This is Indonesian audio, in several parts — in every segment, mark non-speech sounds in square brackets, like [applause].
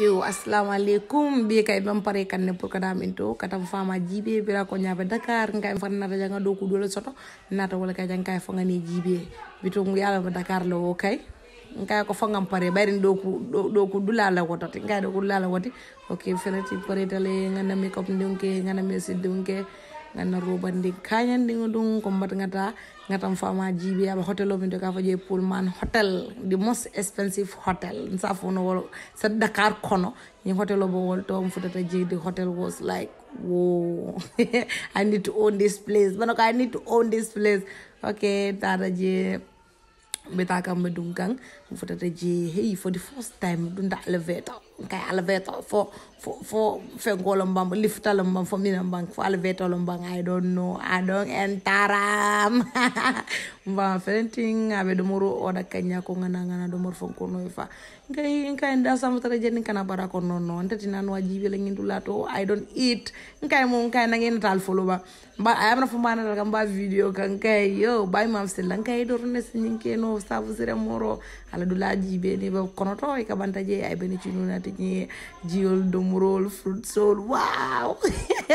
yo assalamualeykum ɓe kay ɓen pare kanne pour kada min to katam fama jiiɓe bira ko ñaaɓe dakar kay fan nata janga dow kuɗole soto nata kay jang kay fogani jiiɓe bito yalama dakar le o kay kay ko fogam pare ɓayrin ɗo ɗo ko dulala wotati kay ɗo ko dulala woti ok fenati paretale ganami comme ganna robande kañandigo di ko mbat gata gatam fama jiibi aɓa hotel lo min to je fa pulman hotel the most expensive hotel sa no wol sa dakar kono ñi hotel lo bo wol to m je di hotel was like whoa [laughs] i need to own this place mano i need to own this place okay tara je beta kam ɓe ɗum futata je hey for the first time dunda elevator kay elevator fo for for fengolom lifta liftalom bang for minam bang for elevator lom bang I don't know I don't entaram [laughs] ba fenting abe domuru oda kanya ko ngana ngana domur fonko no fa ngay ngay nda sam tara jenni kana bara ko non non tati nan wajibi la ngindu lato I don't eat ngay mo ngay na ngena tal follow ba ba ayam na fuma na daga ba video kan kay yo bay mam se lan kay do ne sin ke no sabu sire moro ala dulaji be ne ba konoto e kabanta je ay beni nunati tigi jiol domrol fruit sol wow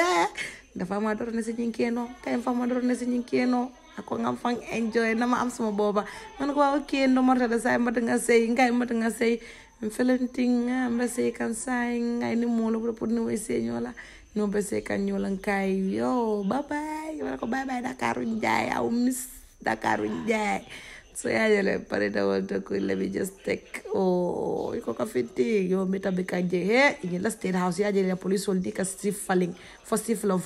[laughs] da fama dor ne sin keno kay fama dor ne sin keno ako ngam fang enjoy na ma am sama boba man ko wa kendo marta da say mat nga sey ngay mat nga sey felenting mba sey kan say ngay ni molo bro pour ni way sey nyola no ba sey kan kay yo bye bye ko bye bye dakaru njay aw miss dakaru njay so yayele parida wonta ko let just take oh iko ka finti yo mita be kanje he in state house yajele police will take a stiff falling for stiff long